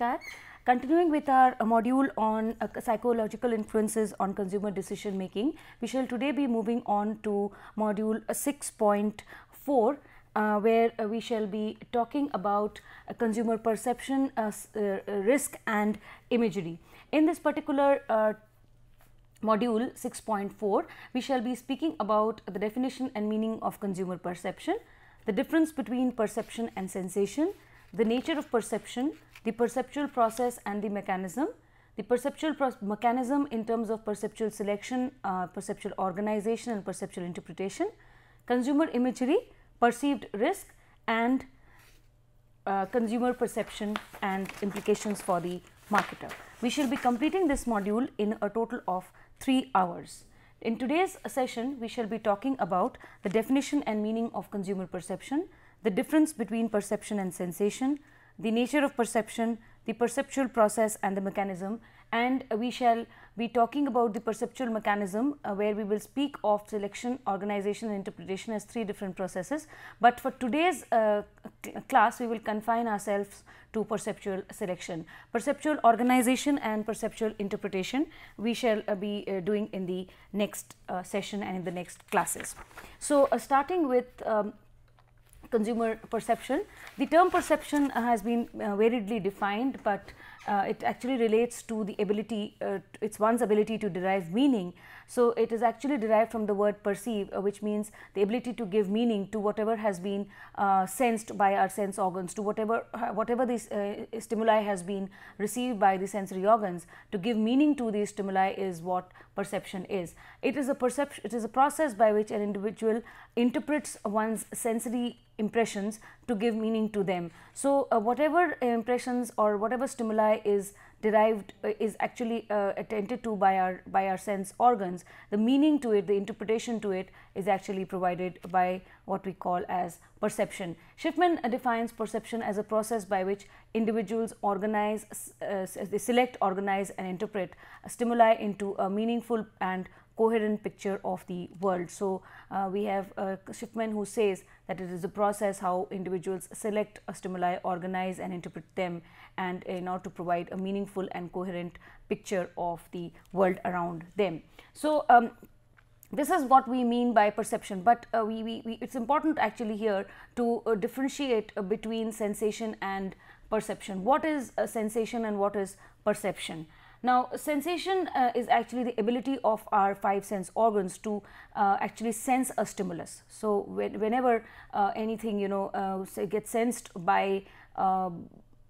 Namaskar. Continuing with our uh, module on uh, psychological influences on consumer decision making, we shall today be moving on to module 6.4 uh, where uh, we shall be talking about uh, consumer perception, uh, uh, risk and imagery. In this particular module 6.4, we shall be speaking about the definition and meaning of consumer perception, the difference between perception and sensation, the nature of perception, the perceptual process and the mechanism, the perceptual mechanism in terms of perceptual selection, uh, perceptual organization and perceptual interpretation, consumer imagery, perceived risk and uh, consumer perception and implications for the marketer. We shall be completing this module in a total of 3 hours. In today's session, we shall be talking about the definition and meaning of consumer perception, the difference between perception and sensation, the nature of perception, the perceptual process and the mechanism and we shall be talking about the perceptual mechanism uh, where we will speak of selection, organization and interpretation as three different processes. But for today's uh, class we will confine ourselves to perceptual selection. Perceptual organization and perceptual interpretation we shall uh, be uh, doing in the next uh, session and in the next classes. So, uh, starting with um, consumer perception. The term perception has been uh, variedly defined, but uh, it actually relates to the ability, uh, it's one's ability to derive meaning. So, it is actually derived from the word perceive, which means the ability to give meaning to whatever has been sensed by our sense organs, to whatever whatever these stimuli has been received by the sensory organs. To give meaning to these stimuli is what perception is. It is a perception. It is a process by which an individual interprets one's sensory impressions to give meaning to them. So, uh, whatever impressions or whatever stimuli is derived uh, is actually uh, attended to by our by our sense organs the meaning to it the interpretation to it is actually provided by what we call as perception Schiffman defines perception as a process by which individuals organize uh, they select organize and interpret stimuli into a meaningful and coherent picture of the world. So, uh, we have uh, Schiffman who says that it is a process how individuals select uh, stimuli, organize and interpret them and in order to provide a meaningful and coherent picture of the world around them. So, um, this is what we mean by perception but uh, we, we, we, it's important actually here to uh, differentiate uh, between sensation and perception what is uh, sensation and what is perception now, sensation uh, is actually the ability of our five sense organs to uh, actually sense a stimulus. So, when, whenever uh, anything you know uh, gets sensed by um,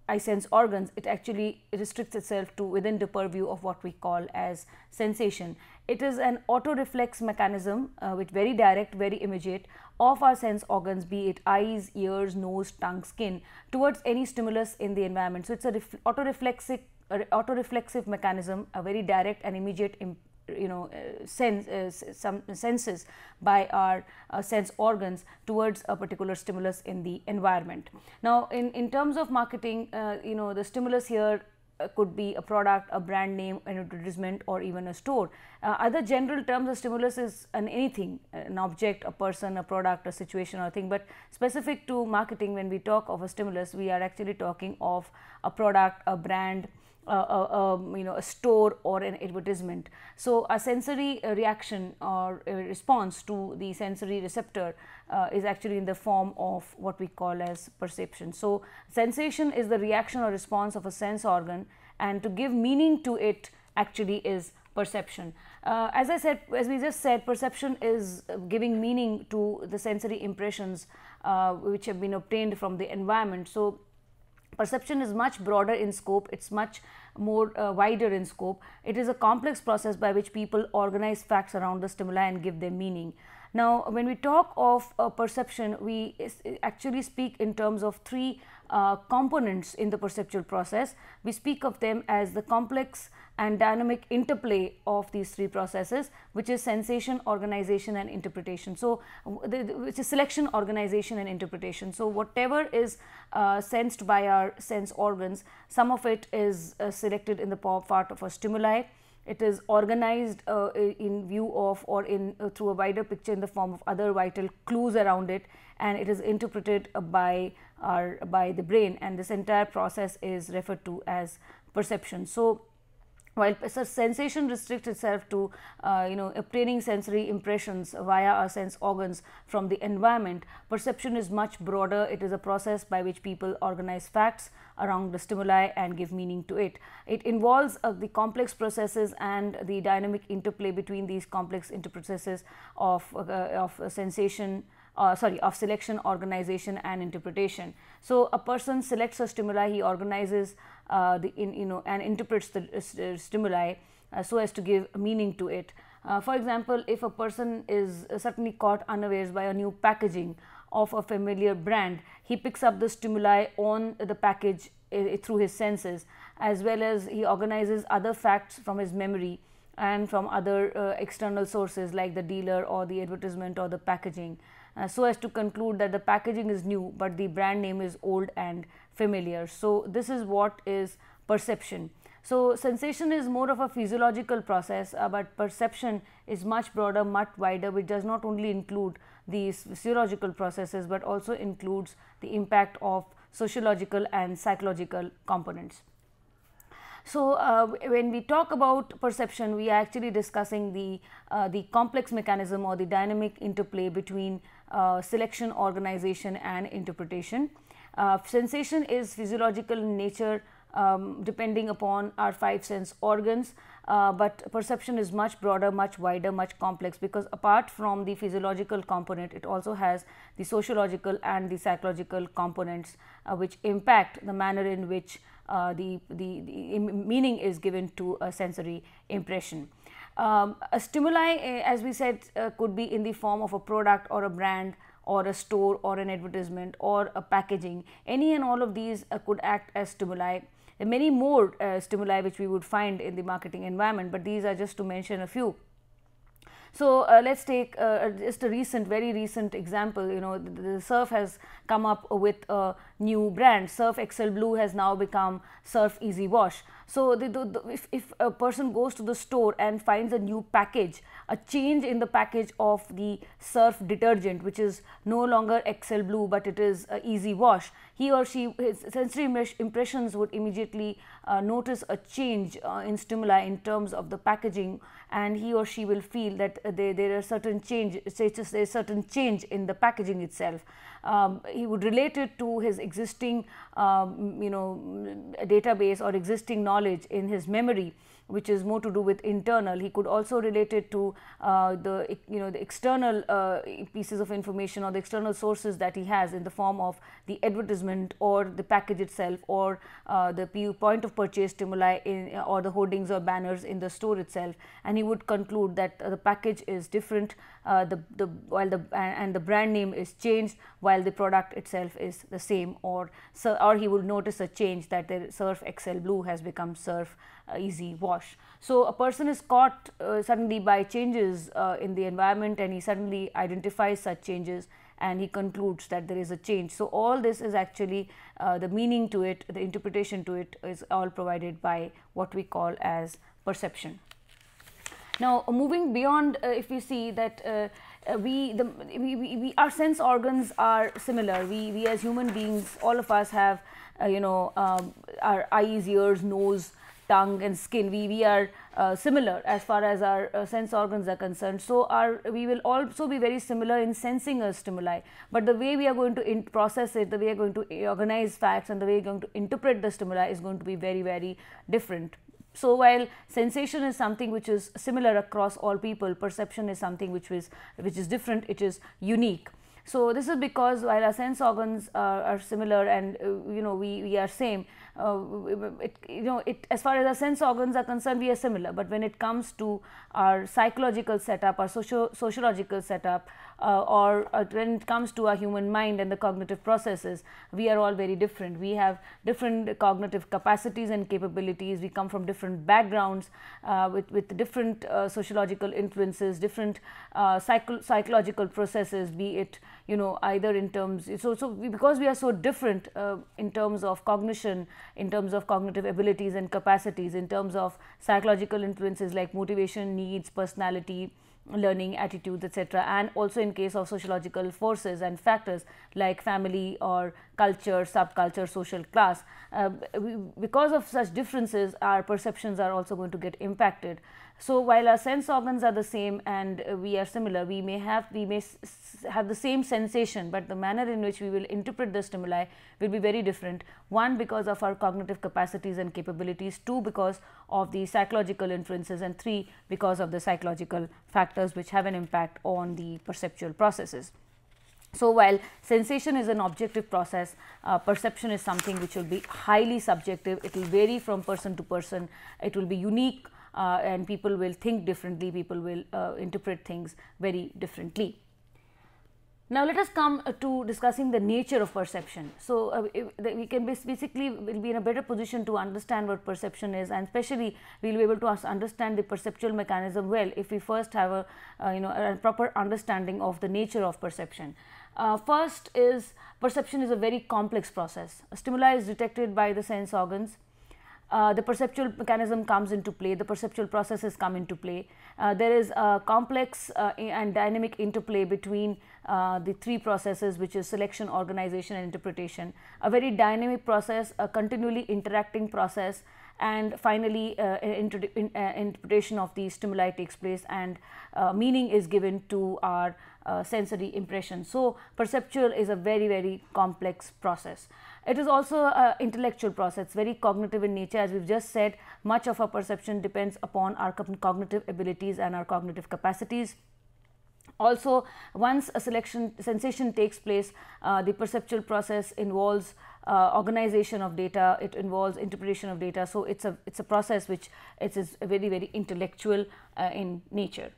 eye sense organs, it actually restricts itself to within the purview of what we call as sensation. It is an auto-reflex mechanism which uh, very direct, very immediate of our sense organs, be it eyes, ears, nose, tongue, skin, towards any stimulus in the environment. So, it's a ref auto-reflexic autoreflexive mechanism, a very direct and immediate you know uh, sense uh, some senses by our uh, sense organs towards a particular stimulus in the environment now in in terms of marketing uh, you know the stimulus here uh, could be a product, a brand name, an advertisement or even a store. other general terms of stimulus is an anything, an object, a person, a product, a situation or a thing. But specific to marketing when we talk of a stimulus, we are actually talking of a product, a brand, um, you know a store or an advertisement. So, a sensory uh, reaction or response to the sensory receptor uh, is actually in the form of what we call as perception. So, sensation is the reaction or response of a sense organ and to give meaning to it actually is perception. Uh, as I said, as we just said, perception is uh, giving meaning to the sensory impressions uh, which have been obtained from the environment. So, perception is much broader in scope, it is much more uh, wider in scope. It is a complex process by which people organize facts around the stimuli and give them meaning. Now, when we talk of uh, perception, we actually speak in terms of three uh, components in the perceptual process. We speak of them as the complex and dynamic interplay of these three processes, which is sensation, organization, and interpretation. So, which is selection, organization, and interpretation. So, whatever is uh, sensed by our sense organs, some of it is uh, selected in the part of our stimuli it is organized uh, in view of or in uh, through a wider picture in the form of other vital clues around it and it is interpreted by are by the brain and this entire process is referred to as perception. So, while uh, sensation restricts itself to uh, you know obtaining sensory impressions via our sense organs from the environment perception is much broader it is a process by which people organize facts around the stimuli and give meaning to it it involves uh, the complex processes and the dynamic interplay between these complex interprocesses of uh, of sensation uh, sorry, of selection, organization and interpretation. So, a person selects a stimuli, he organizes uh, the in, you know and interprets the uh, uh stimuli uh, so as to give meaning to it. Uh, for example, if a person is suddenly caught unawares by a new packaging of a familiar brand, he picks up the stimuli on the package through his senses as well as he organizes other facts from his memory and from other uh, external sources like the dealer or the advertisement or the packaging uh, so as to conclude that the packaging is new but the brand name is old and familiar. So, this is what is perception. So, sensation is more of a physiological process, uh, but perception is much broader, much wider, which does not only include the physiological processes, but also includes the impact of sociological and psychological components. So, uh, when we talk about perception, we are actually discussing the, uh, the complex mechanism or the dynamic interplay between uh, selection, organization and interpretation. Uh, sensation is physiological in nature um, depending upon our five sense organs. Uh, but perception is much broader, much wider, much complex because apart from the physiological component, it also has the sociological and the psychological components uh, which impact the manner in which uh, the, the, the meaning is given to a sensory impression. Um, a stimuli, eh, as we said, uh, could be in the form of a product or a brand or a store or an advertisement or a packaging. Any and all of these uh, could act as stimuli. There are many more uh, stimuli which we would find in the marketing environment, but these are just to mention a few. So uh, let's take uh, just a recent, very recent example. You know, the, the, surf has come up with a new brand. Surf Excel Blue has now become Surf Easy Wash. So the, the, the, if, if a person goes to the store and finds a new package, a change in the package of the surf detergent, which is no longer Excel Blue, but it is uh, Easy Wash, he or she, his sensory impressions would immediately uh, notice a change uh, in stimuli in terms of the packaging and he or she will feel that uh, they, there are certain change, say, a certain change in the packaging itself um, he would relate it to his existing um, you know database or existing knowledge in his memory which is more to do with internal. He could also relate it to uh, the you know the external uh, pieces of information or the external sources that he has in the form of the advertisement or the package itself or uh, the point of purchase stimuli in, or the hoardings or banners in the store itself. And he would conclude that the package is different uh, the, the while the and, the brand name is changed while the product itself is the same or so or he would notice a change that the surf excel blue has become surf uh, easy wash so a person is caught uh, suddenly by changes uh, in the environment and he suddenly identifies such changes and he concludes that there is a change. So, all this is actually uh, the meaning to it, the interpretation to it is all provided by what we call as perception. Now, uh, moving beyond, uh, if you see that uh, we, the, we, we, we, our sense organs are similar. We, we as human beings, all of us have, you know, um, our eyes, ears, nose, tongue and skin we we are uh, similar as far as our uh, sense organs are concerned so our we will also be very similar in sensing a stimuli but the way we are going to process it the way we are going to eh, organize facts and the way we are going to interpret the stimuli is going to be very very different so while sensation is something which is similar across all people, perception is something which is which is different, it is unique. So this is because while our sense organs are, are similar and uh, you know we, we are same, uh, it, you know it as far as our sense organs are concerned we are similar. But when it comes to our psychological setup, our socio sociological setup, uh, or uh, when it comes to our human mind and the cognitive processes, we are all very different. We have different cognitive capacities and capabilities. We come from different backgrounds uh, with, with different uh, sociological influences, different uh, psycho psychological processes, be it you know either in terms so so we, because we are so different uh, in terms of cognition, in terms of cognitive abilities and capacities, in terms of psychological influences like motivation, needs, personality, learning attitudes etc and also in case of sociological forces and factors like family or culture subculture social class uh, because of such differences our perceptions are also going to get impacted so, while our sense organs are the same and uh, we are similar, we may have we may have the same sensation, but the manner in which we will interpret the stimuli will be very different. One because of our cognitive capacities and capabilities, two because of the psychological influences, and three because of the psychological factors which have an impact on the perceptual processes. So, while sensation is an objective process, uh, perception is something which will be highly subjective, it will vary from person to person, it will be unique uh, and people will think differently, people will uh, interpret things very differently. Now, let us come uh, to discussing the nature of perception. So, uh, we can basically will be in a better position to understand what perception is and especially we will be able to understand the perceptual mechanism well if we first have a uh, you know a proper understanding of the nature of perception. Uh, first is perception is a very complex process. A stimuli is detected by the sense organs uh, the perceptual mechanism comes into play, the perceptual processes come into play. Uh, there is a complex uh, and dynamic interplay between uh, the three processes which is selection, organization and interpretation. A very dynamic process, a continually interacting process and finally uh, inter in, uh, interpretation of the stimuli takes place and meaning is given to our sensory impression. So, perceptual is a very very complex process. It is also an intellectual process, very cognitive in nature. As we've just said, much of our perception depends upon our cognitive abilities and our cognitive capacities also once a selection sensation takes place uh, the perceptual process involves uh, organization of data it involves interpretation of data so it's a it's a process which it is very very intellectual uh, in nature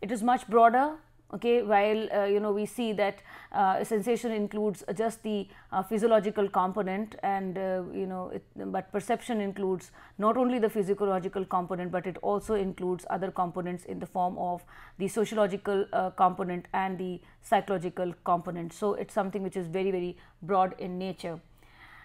it is much broader okay while uh, you know we see that uh, sensation includes just the uh, physiological component and uh, you know it, but perception includes not only the physiological component but it also includes other components in the form of the sociological uh, component and the psychological component so it's something which is very very broad in nature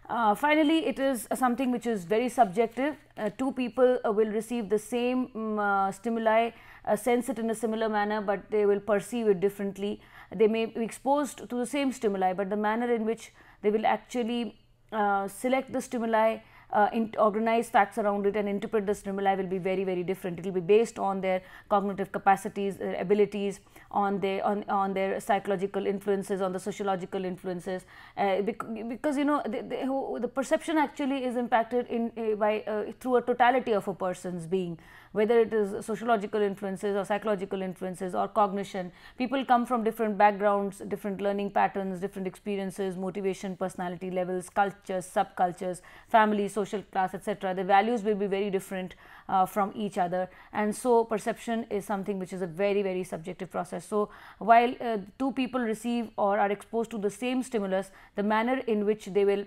uh, finally, it is something which is very subjective. Uh, two people uh, will receive the same um, stimuli, uh, sense it in a similar manner, but they will perceive it differently. They may be exposed to the same stimuli, but the manner in which they will actually uh, select the stimuli uh, in, organize facts around it and interpret the stimuli will be very very different it will be based on their cognitive capacities their uh, abilities on their on, on their psychological influences on the sociological influences uh, because you know the, the, the, perception actually is impacted in uh, by uh, through a totality of a person's being whether it is sociological influences or psychological influences or cognition. People come from different backgrounds, different learning patterns, different experiences, motivation, personality levels, cultures, subcultures, family, social class, etc. The values will be very different uh, from each other, and so perception is something which is a very, very subjective process. So, while uh, two people receive or are exposed to the same stimulus, the manner in which they will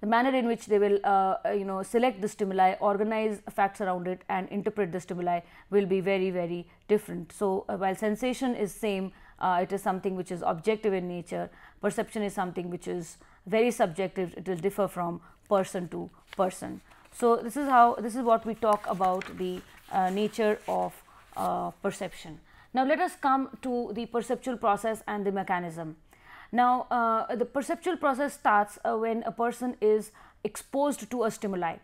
the manner in which they will uh, uh, you know select the stimuli organize facts around it and interpret the stimuli will be very very different so uh, while sensation is same uh, it is something which is objective in nature perception is something which is very subjective it will differ from person to person so this is how this is what we talk about the uh, nature of uh, perception now let us come to the perceptual process and the mechanism now, uh, the perceptual process starts uh, when a person is exposed to a stimuli.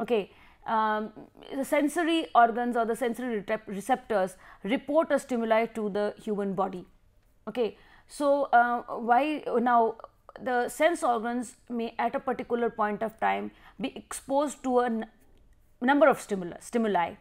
Okay, um, the sensory organs or the sensory receptors report a stimuli to the human body. Okay, so uh, why now the sense organs may at a particular point of time be exposed to a number of stimuli, stimuli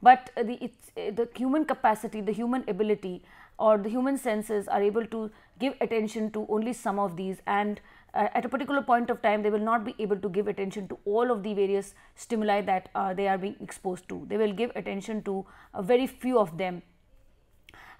but the, the human capacity, the human ability or the human senses are able to give attention to only some of these and uh, at a particular point of time they will not be able to give attention to all of the various stimuli that uh, they are being exposed to they will give attention to a very few of them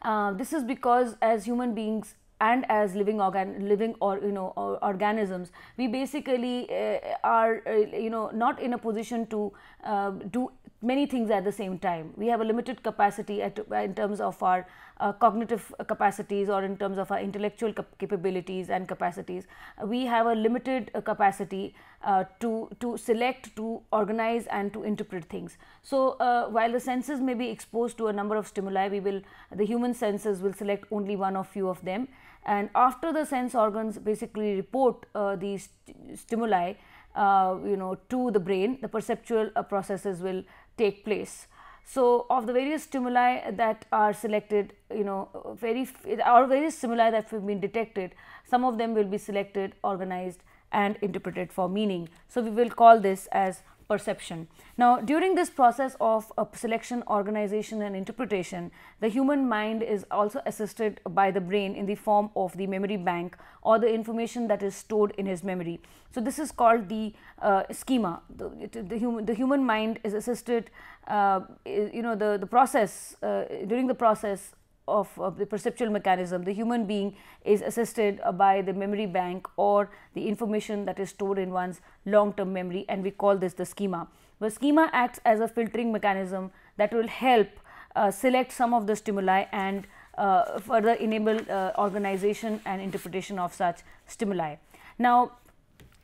uh, this is because as human beings and as living organ living or you know or organisms we basically uh, are uh, you know not in a position to uh, do many things at the same time we have a limited capacity at, in terms of our uh, cognitive capacities or in terms of our intellectual cap capabilities and capacities, uh, we have a limited uh, capacity uh, to, to select, to organize and to interpret things. So, uh, while the senses may be exposed to a number of stimuli, we will the human senses will select only one or few of them and after the sense organs basically report uh, these st stimuli you know to the brain, the perceptual processes will take place. So, of the various stimuli that are selected, you know, very or various stimuli that have been detected, some of them will be selected, organized, and interpreted for meaning. So, we will call this as perception. Now, during this process of uh, selection, organization, and interpretation, the human mind is also assisted by the brain in the form of the memory bank or the information that is stored in his memory. So, this is called the uh, schema. The, it, the, human, the human mind is assisted, uh, you know, the, the process, uh, during the process of, of, the perceptual mechanism. The human being is assisted uh, by the memory bank or the information that is stored in one's long term memory, and we call this the schema. The schema acts as a filtering mechanism that will help uh, select some of the stimuli and uh, further enable uh, organization and interpretation of such stimuli. Now,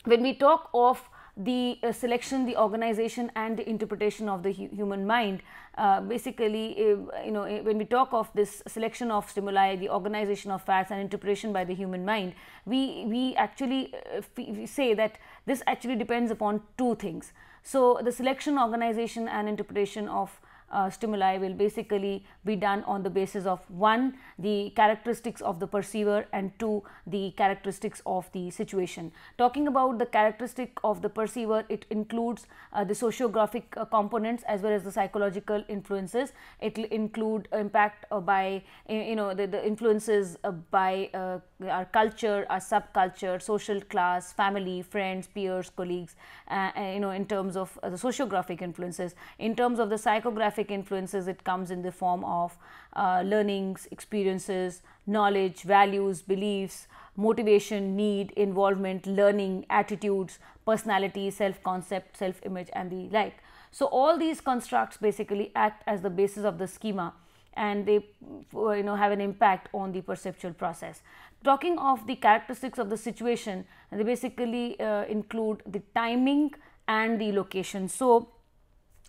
when we talk of the uh, selection, the organization and the interpretation of the hu human mind, uh, basically, eh, you know, eh, when we talk of this selection of stimuli, the organization of facts and interpretation by the human mind, we, we actually eh, we say that this actually depends upon two things. So, the selection, organization and interpretation of uh, stimuli will basically be done on the basis of one the characteristics of the perceiver and two the characteristics of the situation. Talking about the characteristic of the perceiver it includes uh, the sociographic uh, components as well as the psychological influences. It will include impact uh, by you know the, the influences uh, by uh, our culture, our subculture, social class, family, friends, peers, colleagues, uh, uh, you know, in terms of uh, the sociographic influences. In terms of the psychographic influences, it comes in the form of uh, learnings, experiences, knowledge, values, beliefs, motivation, need, involvement, learning, attitudes, personality, self concept, self image, and the like. So, all these constructs basically act as the basis of the schema and they you know have an impact on the perceptual process Talking of the characteristics of the situation, they basically uh, include the timing and the location. So,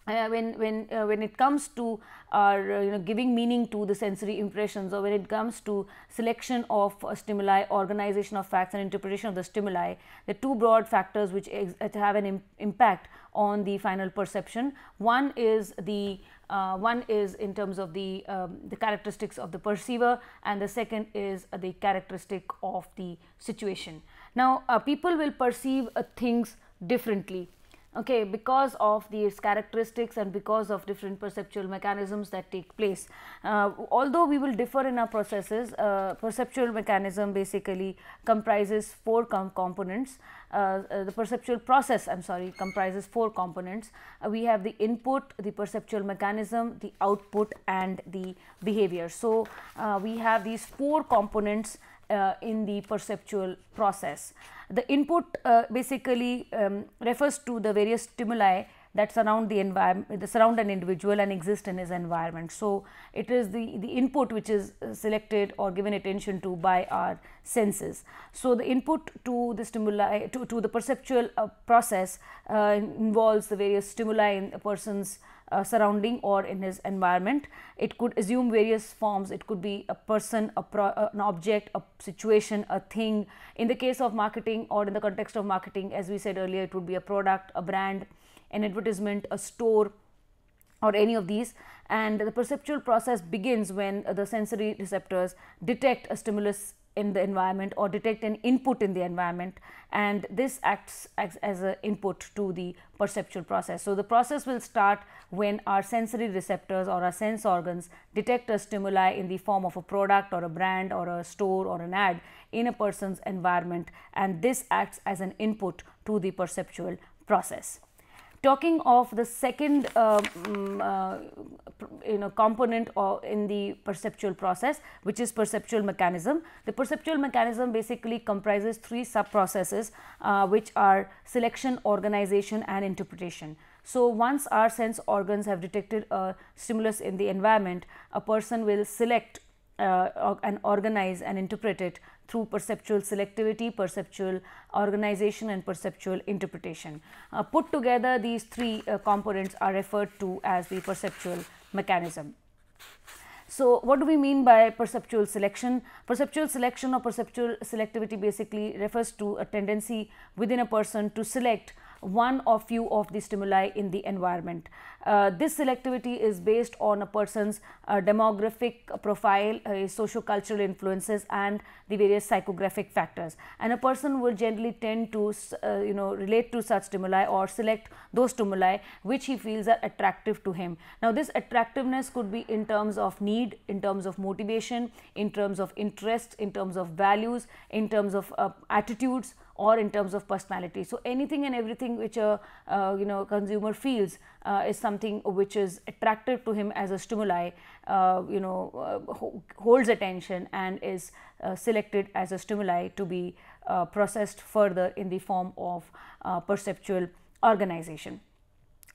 uh, when when uh, when it comes to our uh, you know giving meaning to the sensory impressions or when it comes to selection of uh, stimuli organization of facts and interpretation of the stimuli the two broad factors which have an impact on the final perception one is the uh, one is in terms of the, um, the characteristics of the perceiver and the second is uh, the characteristic of the situation. Now, uh, people will perceive uh, things differently okay because of these characteristics and because of different perceptual mechanisms that take place uh, although we will differ in our processes uh, perceptual mechanism basically comprises four com components uh, uh the perceptual process i'm sorry comprises four components uh, we have the input the perceptual mechanism the output and the behavior so uh, we have these four components in the perceptual process the input uh, basically um, refers to the various stimuli that surround the environment, surround an individual and exist in his environment. So, it is the, the input which is uh, selected or given attention to by our senses. So, the input to the stimuli, to, to the perceptual uh, process uh, involves the various stimuli in a person's uh, surrounding or in his environment. It could assume various forms. It could be a person, a pro, uh, an object, a situation, a thing. In the case of marketing or in the context of marketing, as we said earlier, it would be a product, a brand, an advertisement, a store, or any of these and the perceptual process begins when the sensory receptors detect a stimulus in the environment or detect an input in the environment and this acts, as an input to the perceptual process. So, the process will start when our sensory receptors or our sense organs detect a stimuli in the form of a product or a brand or a store or an ad in a person's environment and this acts as an input to the perceptual process talking of the second uh, mm, uh you know component or in the perceptual process which is perceptual mechanism the perceptual mechanism basically comprises three sub processes uh, which are selection organization and interpretation so once our sense organs have detected a stimulus in the environment a person will select uh, and organize and interpret it through perceptual selectivity, perceptual organization and perceptual interpretation. Uh, put together these three uh, components are referred to as the perceptual mechanism. So, what do we mean by perceptual selection? Perceptual selection or perceptual selectivity basically refers to a tendency within a person to select one or few of the stimuli in the environment. Uh, this selectivity is based on a person's uh, demographic profile, uh, socio-cultural influences and the various psychographic factors. And a person will generally tend to uh, you know relate to such stimuli or select those stimuli which he feels are attractive to him. Now this attractiveness could be in terms of need, in terms of motivation, in terms of interest, in terms of values, in terms of uh, attitudes or in terms of personality. So anything and everything which a uh, you know consumer feels uh, is something which is attractive to him as a stimuli, uh, you know, uh, holds attention and is uh, selected as a stimuli to be uh, processed further in the form of perceptual organization.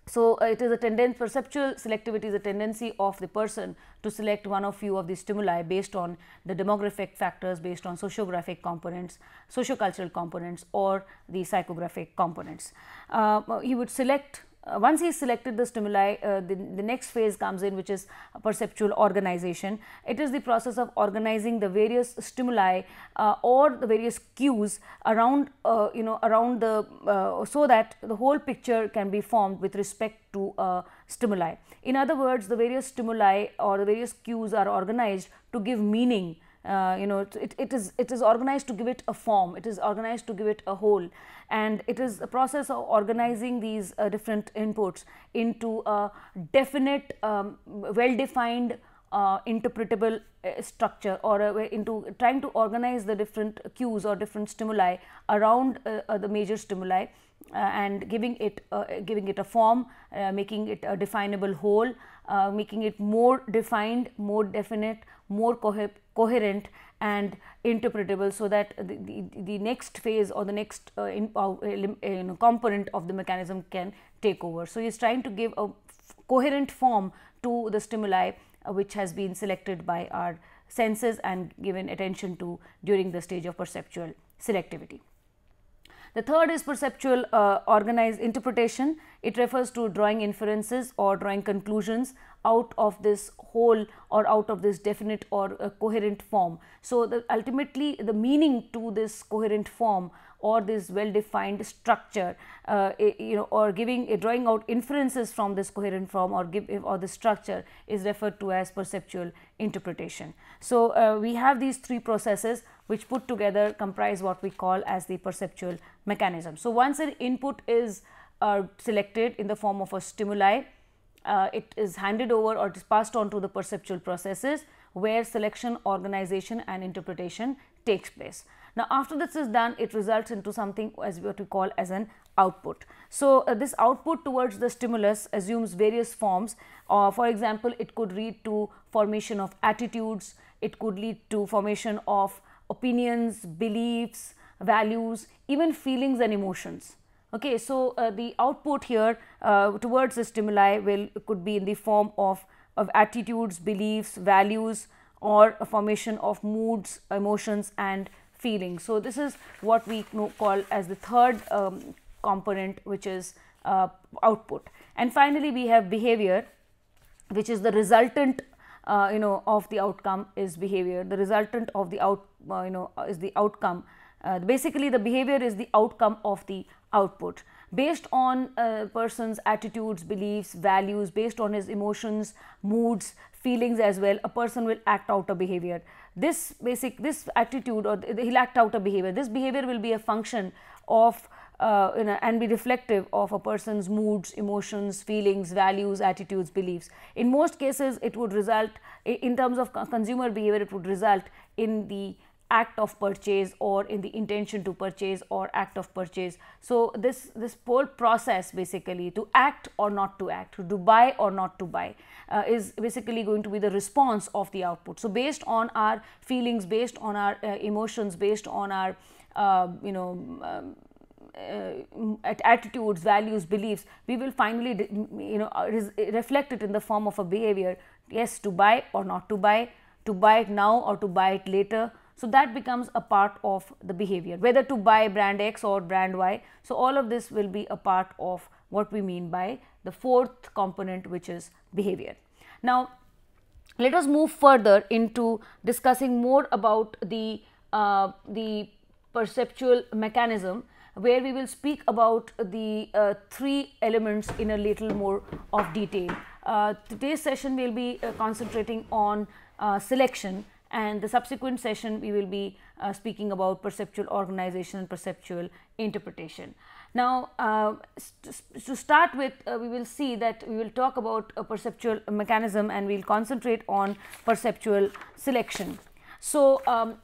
So, uh, it is a tendency, perceptual selectivity is a tendency of the person to select one or few of the stimuli based on the demographic factors, based on sociographic components, sociocultural components or the psychographic components. Uh, he would select uh, once he selected the stimuli, uh, the, the next phase comes in which is perceptual organization. It is the process of organizing the various stimuli uh, or the various cues around, uh, you know, around the, uh, so that the whole picture can be formed with respect to uh, stimuli. In other words, the various stimuli or the various cues are organized to give meaning uh, you know it, it is it is organized to give it a form it is organized to give it a whole and it is a process of organizing these uh, different inputs into a definite um, well defined uh, interpretable uh, structure or uh, into trying to organize the different cues or different stimuli around uh, the major stimuli and giving it giving it a form making it a definable whole making it more defined more definite more co coherent and interpretable so that the, the, the next phase or the next uh, in, uh, uh component of the mechanism can take over. So, he is trying to give a coherent form to the stimuli uh, which has been selected by our senses and given attention to during the stage of perceptual selectivity. The third is perceptual uh, organized interpretation. It refers to drawing inferences or drawing conclusions out of this whole or out of this definite or uh, coherent form. So, the, ultimately the meaning to this coherent form or this well defined structure uh, eh, you know or giving uh, drawing out inferences from this coherent form or give eh, or the structure is referred to as perceptual interpretation. So, uh, we have these three processes which put together comprise what we call as the perceptual mechanism. So, once an input is uh, selected in the form of a stimuli, uh, it is handed over or it is passed on to the perceptual processes where selection, organization and interpretation takes place. Now, after this is done, it results into something as what we call as an output. So, uh, this output towards the stimulus assumes various forms. Uh, for example, it could lead to formation of attitudes, it could lead to formation of opinions, beliefs, values, even feelings and emotions. Okay, so uh, the output here uh, towards the stimuli will could be in the form of, of attitudes, beliefs, values or formation of moods, emotions and feeling. So this is what we call as the third um, component which is uh, output. And finally we have behavior which is the resultant uh, you know of the outcome is behavior. The resultant of the out uh, you know is the outcome. Uh, basically the behavior is the outcome of the output based on a uh, person's attitudes, beliefs, values, based on his emotions, moods, feelings as well, a person will act out a behavior this basic this attitude or he'll act out a behavior this behavior will be a function of uh, you know, and be reflective of a person's moods, emotions, feelings, values, attitudes, beliefs. In most cases, it would result, in terms of consumer behavior, it would result in the act of purchase or in the intention to purchase or act of purchase so this this whole process basically to act or not to act to buy or not to buy uh, is basically going to be the response of the output so based on our feelings based on our uh, emotions based on our uh, you know um, uh, attitudes values beliefs we will finally you know uh, reflect it in the form of a behavior yes to buy or not to buy to buy it now or to buy it later so, that becomes a part of the behavior whether to buy brand X or brand Y. So, all of this will be a part of what we mean by the fourth component which is behavior. Now, let us move further into discussing more about the, uh, the perceptual mechanism where we will speak about the uh, three elements in a little more of detail. Uh, today's session will be uh, concentrating on uh, selection and the subsequent session we will be uh, speaking about perceptual organization and perceptual interpretation. Now, uh, st to start with, uh, we will see that we will talk about a perceptual mechanism and we will concentrate on perceptual selection. So, um,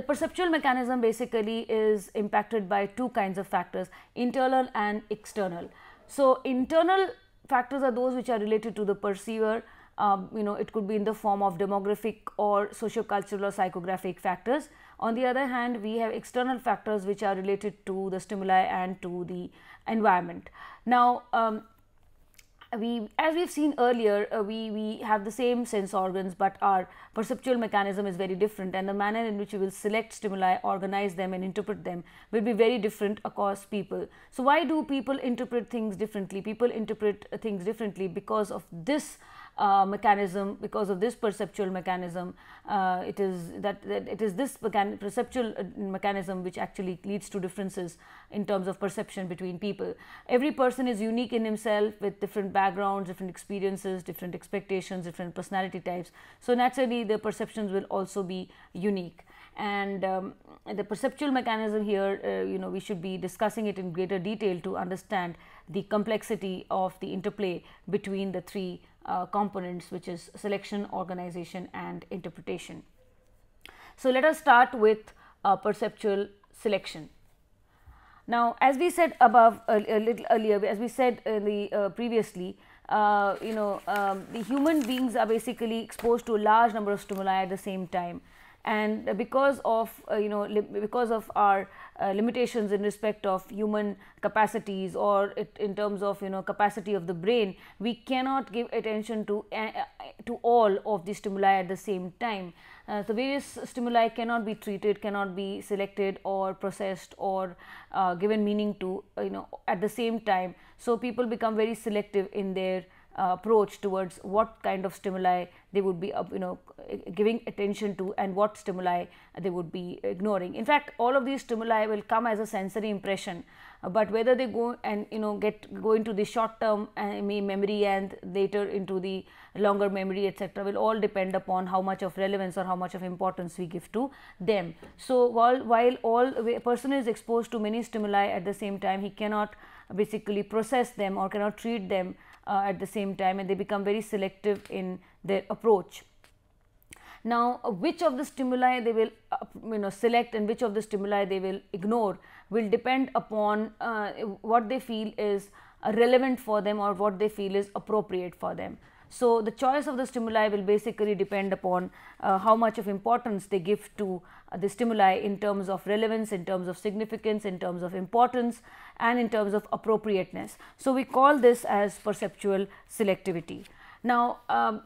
the perceptual mechanism basically is impacted by two kinds of factors, internal and external. So, internal factors are those which are related to the perceiver um, you know it could be in the form of demographic or sociocultural or psychographic factors on the other hand we have external factors which are related to the stimuli and to the environment now um, we as we've seen earlier uh, we we have the same sense organs but our perceptual mechanism is very different and the manner in which we will select stimuli organize them and interpret them will be very different across people so why do people interpret things differently people interpret things differently because of this uh, mechanism because of this perceptual mechanism uh, it is that, that, it is this mechan perceptual uh, mechanism which actually leads to differences in terms of perception between people every person is unique in himself with different backgrounds different experiences different expectations different personality types so naturally the perceptions will also be unique and um, the perceptual mechanism here uh, you know we should be discussing it in greater detail to understand the complexity of the interplay between the three uh, components which is selection, organization and interpretation. So, let us start with uh, perceptual selection. Now, as we said above a, a little earlier, as we said the, uh, previously, uh, you know um, the human beings are basically exposed to a large number of stimuli at the same time and because of you know because of our uh, limitations in respect of human capacities or it, in terms of you know capacity of the brain we cannot give attention to uh, uh to all of the stimuli at the same time uh, so various stimuli cannot be treated cannot be selected or processed or uh, given meaning to you know at the same time so people become very selective in their uh, approach towards what kind of stimuli they would be uh, you know giving attention to and what stimuli they would be ignoring in fact all of these stimuli will come as a sensory impression uh, but whether they go and you know get go into the short term memory and later into the longer memory etc will all depend upon how much of relevance or how much of importance we give to them so while while all a person is exposed to many stimuli at the same time he cannot basically process them or cannot treat them uh, at the same time and they become very selective in their approach. Now, uh, which of the stimuli they will uh, you know select and which of the stimuli they will ignore will depend upon uh, what they feel is relevant for them or what they feel is appropriate for them. So, the choice of the stimuli will basically depend upon uh, how much of importance they give to uh, the stimuli in terms of relevance, in terms of significance, in terms of importance and in terms of appropriateness. So, we call this as perceptual selectivity. Now, um,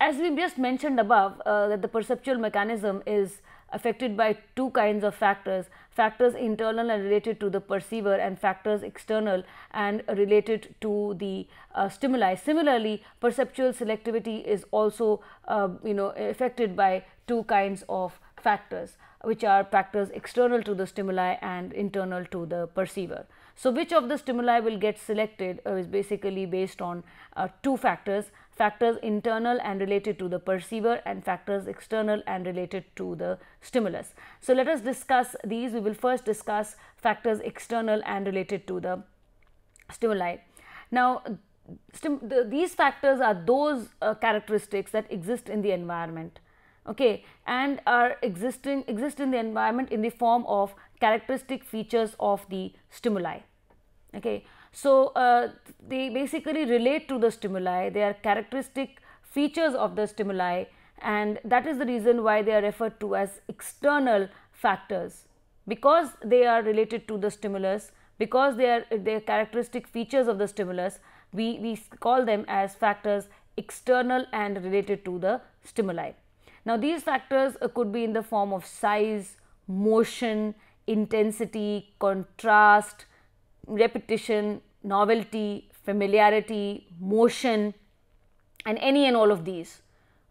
as we just mentioned above uh, that the perceptual mechanism is affected by two kinds of factors factors internal and related to the perceiver and factors external and related to the uh, stimuli similarly perceptual selectivity is also uh, you know affected by two kinds of factors which are factors external to the stimuli and internal to the perceiver so which of the stimuli will get selected is basically based on uh, two factors factors internal and related to the perceiver and factors external and related to the stimulus. So let us discuss these. We will first discuss factors external and related to the stimuli. Now the, these factors are those uh, characteristics that exist in the environment okay and are existing exist in the environment in the form of characteristic features of the stimuli okay so, uh, they basically relate to the stimuli, they are characteristic features of the stimuli and that is the reason why they are referred to as external factors because they are related to the stimulus because they are their characteristic features of the stimulus we, we call them as factors external and related to the stimuli. Now these factors uh, could be in the form of size, motion, intensity, contrast, repetition, novelty, familiarity, motion, and any and all of these.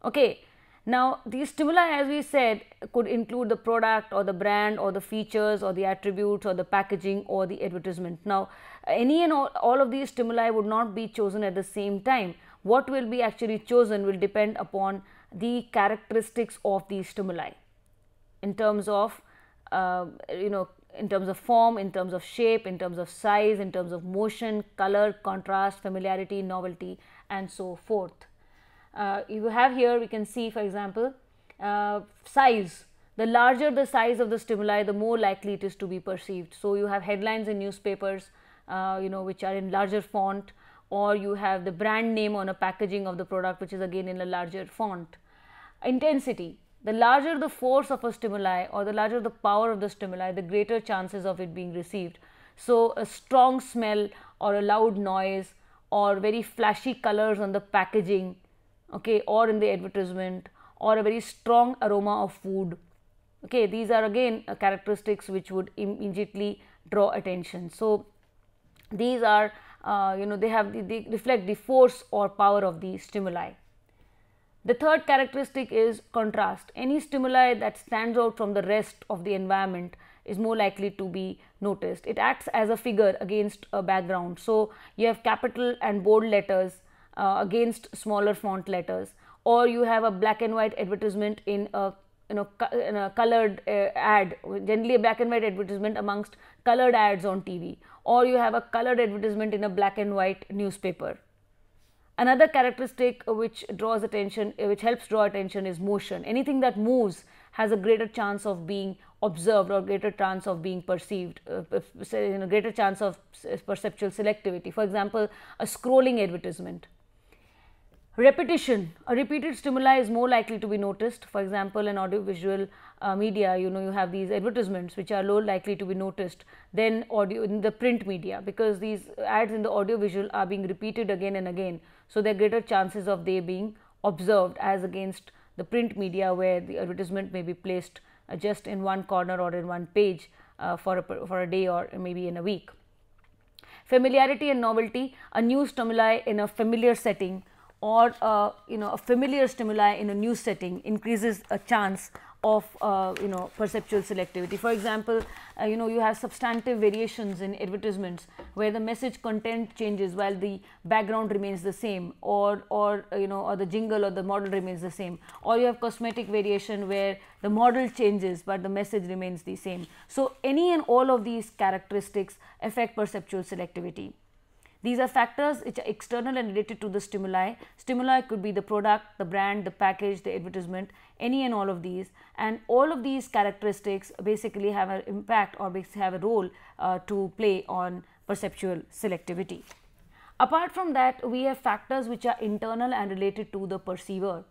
Okay. Now, these stimuli as we said could include the product or the brand or the features or the attributes or the packaging or the advertisement. Now, any and all, all of these stimuli would not be chosen at the same time. What will be actually chosen will depend upon the characteristics of these stimuli in terms of uh, you know in terms of form, in terms of shape, in terms of size, in terms of motion, color, contrast, familiarity, novelty and so forth. Uh, you have here we can see for example uh, size. The larger the size of the stimuli the more likely it is to be perceived. So, you have headlines in newspapers uh, you know which are in larger font or you have the brand name on a packaging of the product which is again in a larger font. Intensity the larger the force of a stimuli or the larger the power of the stimuli, the greater chances of it being received. So, a strong smell or a loud noise or very flashy colors on the packaging, okay, or in the advertisement, or a very strong aroma of food. Okay, these are again uh, characteristics which would immediately draw attention. So, these are uh, you know they have the, they reflect the force or power of the stimuli. The third characteristic is contrast. Any stimuli that stands out from the rest of the environment is more likely to be noticed. It acts as a figure against a background. So, you have capital and bold letters uh, against smaller font letters, or you have a black and white advertisement in a you know, in a colored uh, ad, generally a black and white advertisement amongst colored ads on TV, or you have a colored advertisement in a black and white newspaper. Another characteristic which draws attention, eh, which helps draw attention is motion. Anything that moves has a greater chance of being observed or greater chance of being perceived, uh, you know, greater chance of perceptual selectivity. For example, a scrolling advertisement repetition a repeated stimuli is more likely to be noticed for example in audiovisual uh, media you know you have these advertisements which are low likely to be noticed than audio in the print media because these ads in the audiovisual are being repeated again and again so there are greater chances of they being observed as against the print media where the advertisement may be placed uh, just in one corner or in one page uh, for a, for a day or maybe in a week familiarity and novelty a new stimuli in a familiar setting or uh, you know a familiar stimuli in a new setting increases a chance of uh, you know perceptual selectivity for example uh, you know you have substantive variations in advertisements where the message content changes while the background remains the same or or uh, you know or the jingle or the model remains the same or you have cosmetic variation where the model changes but the message remains the same so any and all of these characteristics affect perceptual selectivity these are factors which are external and related to the stimuli. Stimuli could be the product, the brand, the package, the advertisement, any and all of these. And all of these characteristics basically have an impact or have a role uh, to play on perceptual selectivity. Apart from that, we have factors which are internal and related to the perceiver.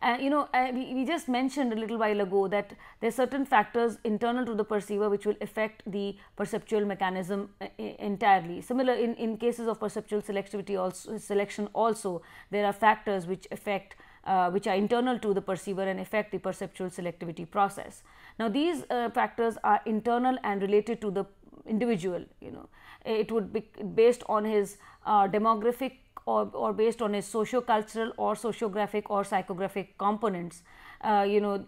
Uh, you know, uh, we, we, just mentioned a little while ago that there are certain factors internal to the perceiver which will affect the perceptual mechanism uh, uh, entirely. Similar in, in cases of perceptual selectivity also selection also there are factors which affect uh, which are internal to the perceiver and affect the perceptual selectivity process. Now, these uh, factors are internal and related to the individual, you know, it would be based on his demographic or, or based on a socio-cultural or sociographic or psychographic components, uh, you know,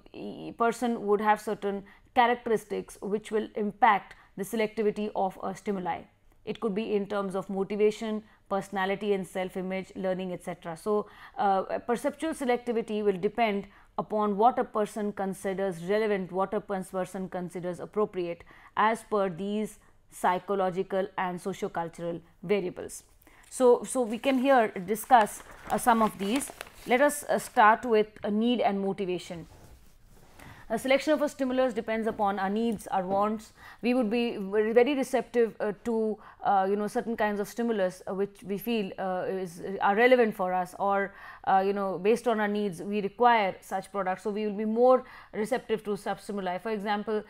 person would have certain characteristics which will impact the selectivity of a stimuli. It could be in terms of motivation, personality and self-image, learning, etc. So, uh, perceptual selectivity will depend upon what a person considers relevant, what a person considers appropriate as per these psychological and sociocultural variables. So, so we can here discuss uh, some of these. Let us uh, start with a uh, need and motivation. A selection of a stimulus depends upon our needs, our wants. We would be very receptive uh, to uh, you know certain kinds of stimulus which we feel is are relevant for us, or you know based on our needs we require such products. So we will be more receptive to such stimuli. For example,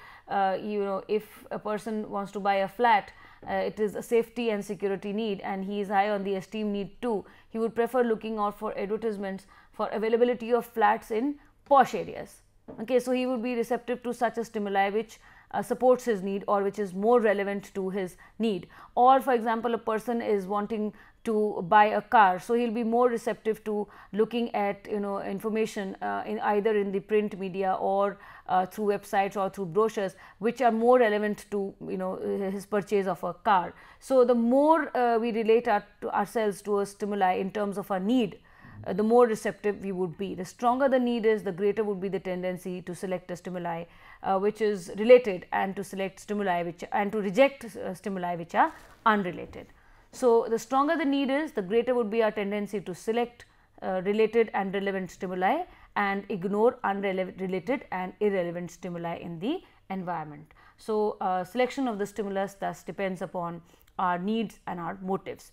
you know if a person wants to buy a flat, uh, it is a safety and security need and he is high on the esteem need too. He would prefer looking out for advertisements for availability of flats in posh areas. Okay, so he would be receptive to such a stimuli which uh, supports his need or which is more relevant to his need or for example a person is wanting to buy a car. So he'll be more receptive to looking at you know information uh, in either in the print media or uh, through websites or through brochures, which are more relevant to you know his purchase of a car. So the more uh, we relate our, to ourselves to a stimuli in terms of our need. Uh, the more receptive we would be. The stronger the need is, the greater would be the tendency to select a stimuli uh, which is related and to select stimuli which and to reject uh, stimuli which are unrelated. So, the stronger the need is, the greater would be our tendency to select uh, related and relevant stimuli and ignore unrelated and irrelevant stimuli in the environment. So, uh, selection of the stimulus thus depends upon our needs and our motives.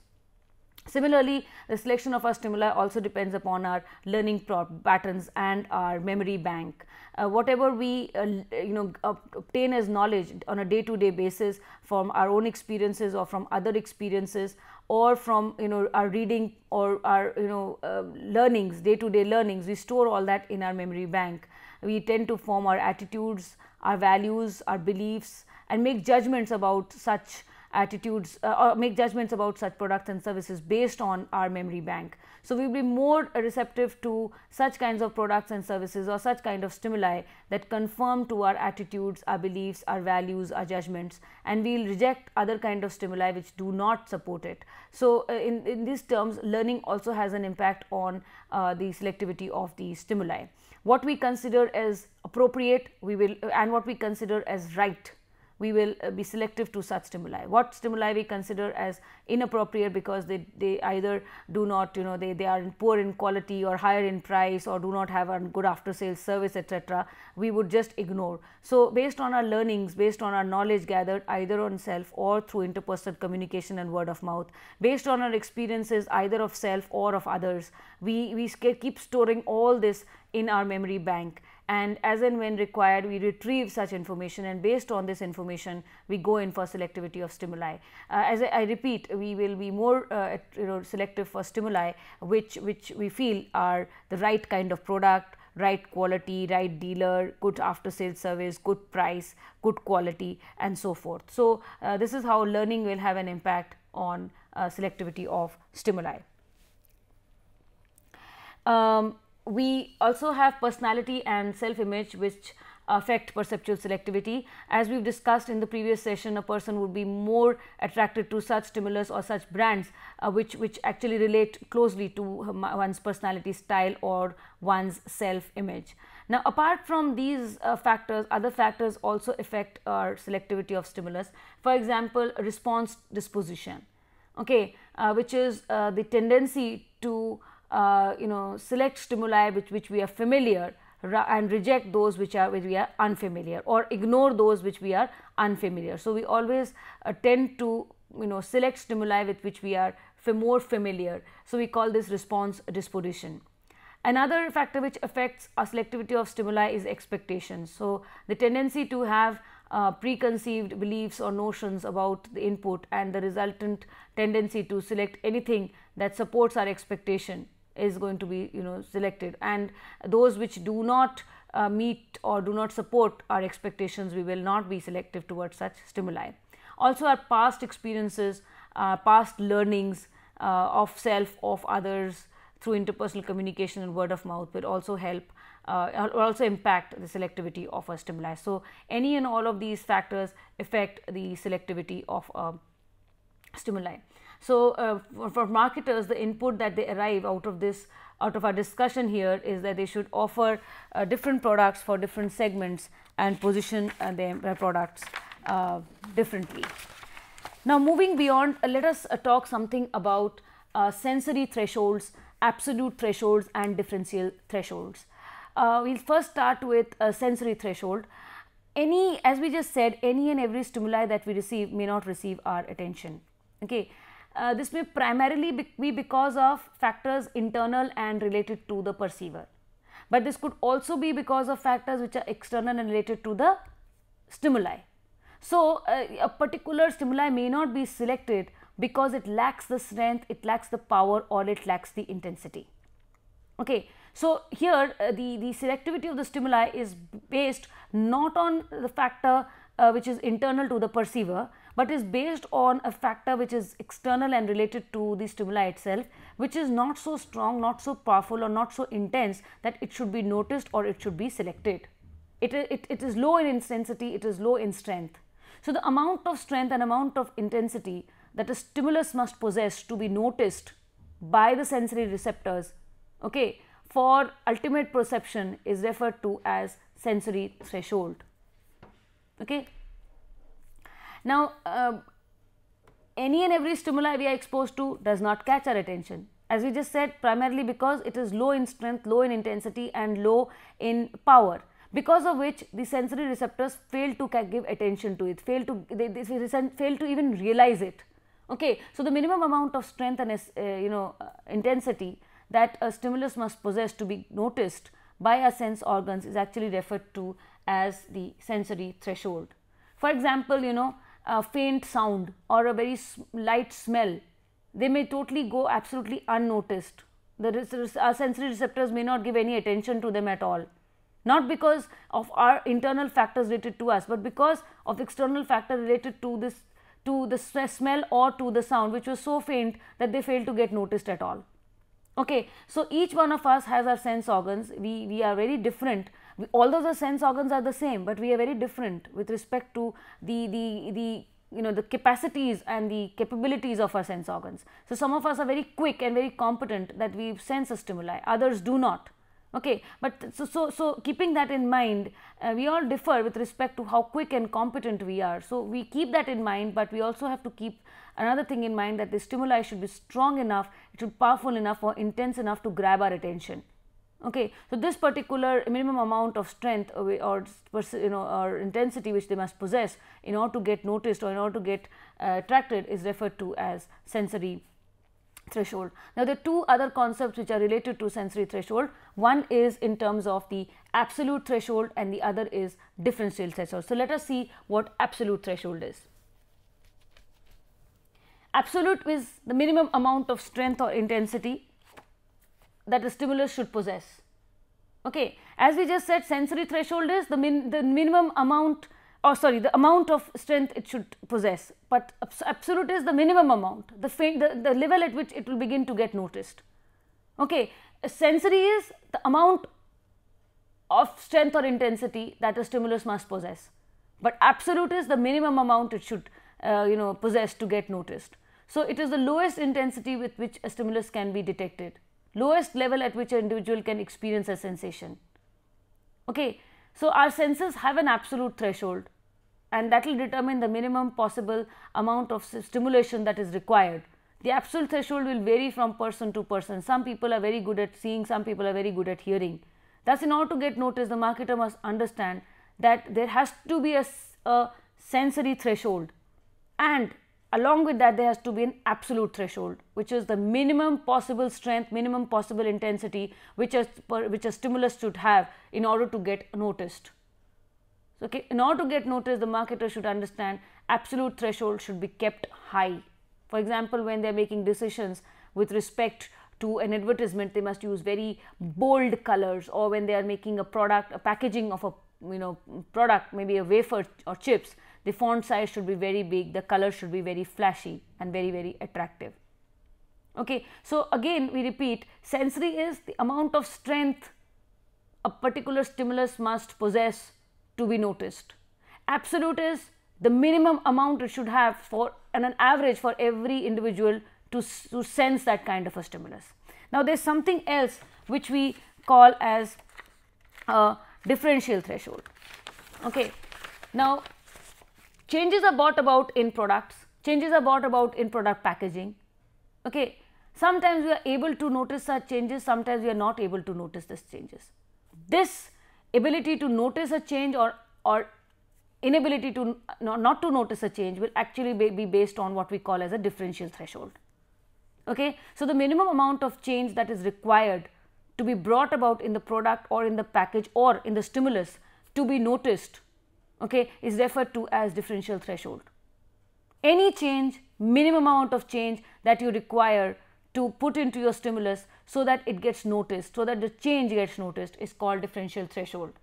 Similarly, the selection of our stimuli also depends upon our learning patterns and our memory bank. Uh, whatever we uh, you know obtain as knowledge on a day to day basis from our own experiences or from other experiences or from you know our reading or our you know uh, learnings day to day learnings we store all that in our memory bank we tend to form our attitudes our values our beliefs and make judgments about such attitudes uh, or make judgments about such products and services based on our memory bank. So, we will be more receptive to such kinds of products and services or such kind of stimuli that confirm to our attitudes, our beliefs, our values, our judgments and we will reject other kind of stimuli which do not support it. So, uh, in, in these terms learning also has an impact on uh, the selectivity of the stimuli. What we consider as appropriate we will uh, and what we consider as right we will uh, be selective to such stimuli. What stimuli we consider as inappropriate because they, they either do not you know they, they are poor in quality or higher in price or do not have a good after sales service etc. we would just ignore. So, based on our learnings, based on our knowledge gathered either on self or through interpersonal communication and word of mouth, based on our experiences either of self or of others, we, we keep storing all this in our memory bank and as and when required we retrieve such information and based on this information we go in for selectivity of stimuli. Uh, as I, I, repeat we will be more uh, you know, selective for stimuli which, which we feel are the right kind of product, right quality, right dealer, good after sales service, good price, good quality and so forth. So, uh, this is how learning will have an impact on uh, selectivity of stimuli. Um, we also have personality and self image which affect perceptual selectivity. As we've discussed in the previous session, a person would be more attracted to such stimulus or such brands uh, which, which actually relate closely to one's personality style or one's self image. Now, apart from these uh, factors, other factors also affect our selectivity of stimulus. For example, response disposition, okay, uh, which is uh, the tendency to uh, you know select stimuli with which we are familiar and reject those which are which we are unfamiliar or ignore those which we are unfamiliar. So, we always uh, tend to you know select stimuli with which we are more familiar. So, we call this response disposition. Another factor which affects our selectivity of stimuli is expectations. So, the tendency to have uh, preconceived beliefs or notions about the input and the resultant tendency to select anything that supports our expectation is going to be you know selected and those which do not uh, meet or do not support our expectations we will not be selective towards such stimuli. Also our past experiences, uh, past learnings uh, of self, of others through interpersonal communication and word of mouth will also help uh, also impact the selectivity of a stimuli. So, any and all of these factors affect the selectivity of a uh, stimuli. So, uh, for, for marketers the input that they arrive out of this out of our discussion here is that they should offer uh, different products for different segments and position uh, their products uh, differently. Now, moving beyond, uh, let us uh, talk something about uh, sensory thresholds, absolute thresholds and differential thresholds. we will first start with a sensory threshold. Any, as we just said, any and every stimuli that we receive may not receive our attention. Okay. Uh, this may primarily be because of factors internal and related to the perceiver. But this could also be because of factors which are external and related to the stimuli. So, uh, a particular stimuli may not be selected because it lacks the strength, it lacks the power or it lacks the intensity. Okay. So, here uh, the, the selectivity of the stimuli is based not on the factor uh, which is internal to the perceiver, but is based on a factor which is external and related to the stimuli itself which is not so strong, not so powerful or not so intense that it should be noticed or it should be selected. It, it, it is low in intensity, it is low in strength. So, the amount of strength and amount of intensity that a stimulus must possess to be noticed by the sensory receptors okay, for ultimate perception is referred to as sensory threshold. Okay. Now, uh, any and every stimuli we are exposed to does not catch our attention. As we just said, primarily because it is low in strength, low in intensity and low in power because of which the sensory receptors fail to give attention to it, fail to, they, they fail to even realize it. Okay, so the minimum amount of strength and uh, you know uh, intensity that a stimulus must possess to be noticed by our sense organs is actually referred to as the sensory threshold. For example, you know a faint sound or a very light smell, they may totally go absolutely unnoticed. The our sensory receptors may not give any attention to them at all. Not because of our internal factors related to us, but because of external factor related to this to the smell or to the sound which was so faint that they failed to get noticed at all. Okay, so each one of us has our sense organs, we, we are very different although the sense organs are the same, but we are very different with respect to the, the, the you know the capacities and the capabilities of our sense organs. So, some of us are very quick and very competent that we sense a stimuli, others do not. Okay, but so, so, so keeping that in mind, uh, we all differ with respect to how quick and competent we are. So, we keep that in mind, but we also have to keep another thing in mind that the stimuli should be strong enough, it should be powerful enough or intense enough to grab our attention. Okay. So, this particular minimum amount of strength uh, or, you know or intensity which they must possess in order to get noticed or in order to get uh, attracted is referred to as sensory threshold. Now, there are two other concepts which are related to sensory threshold. One is in terms of the absolute threshold and the other is differential threshold. So, let us see what absolute threshold is. Absolute is the minimum amount of strength or intensity that the stimulus should possess. Okay. As we just said sensory threshold is the, min the minimum amount or sorry the amount of strength it should possess but absolute is the minimum amount the, the, the level at which it will begin to get noticed. Okay. A sensory is the amount of strength or intensity that a stimulus must possess, but absolute is the minimum amount it should uh, you know possess to get noticed. So, it is the lowest intensity with which a stimulus can be detected lowest level at which an individual can experience a sensation. Okay, so our senses have an absolute threshold and that will determine the minimum possible amount of stimulation that is required. The absolute threshold will vary from person to person. Some people are very good at seeing, some people are very good at hearing. Thus, in order to get noticed, the marketer must understand that there has to be a, a sensory threshold and along with that there has to be an absolute threshold which is the minimum possible strength minimum possible intensity which a, which a stimulus should have in order to get noticed so okay in order to get noticed the marketer should understand absolute threshold should be kept high for example when they are making decisions with respect to an advertisement they must use very bold colors or when they are making a product a packaging of a you know product maybe a wafer or chips the font size should be very big, the color should be very flashy and very, very attractive. Okay, so again we repeat sensory is the amount of strength a particular stimulus must possess to be noticed. Absolute is the minimum amount it should have for and an average for every individual to, to sense that kind of a stimulus. Now there is something else which we call as a differential threshold. Okay. Now Changes are brought about in products, changes are brought about in product packaging. Okay. Sometimes we are able to notice such changes, sometimes we are not able to notice these changes. This ability to notice a change or, or inability to not to notice a change will actually be based on what we call as a differential threshold. Okay? So, the minimum amount of change that is required to be brought about in the product or in the package or in the stimulus to be noticed okay, is referred to as differential threshold. Any change, minimum amount of change that you require to put into your stimulus so that it gets noticed, so that the change gets noticed is called differential threshold.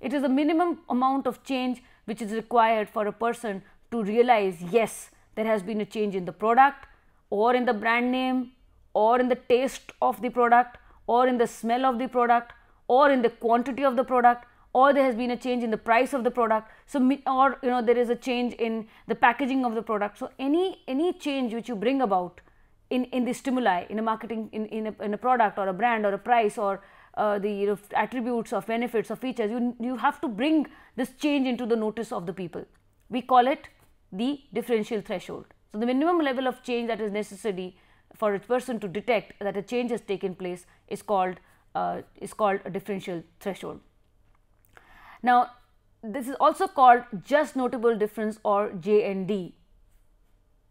It is the minimum amount of change which is required for a person to realize, yes, there has been a change in the product or in the brand name or in the taste of the product or in the smell of the product or in the quantity of the product or there has been a change in the price of the product so or you know there is a change in the packaging of the product so any any change which you bring about in in the stimuli in a marketing in in a, in a product or a brand or a price or uh, the you know, attributes or benefits or features you you have to bring this change into the notice of the people we call it the differential threshold so the minimum level of change that is necessary for a person to detect that a change has taken place is called uh, is called a differential threshold now, this is also called just notable difference or JND.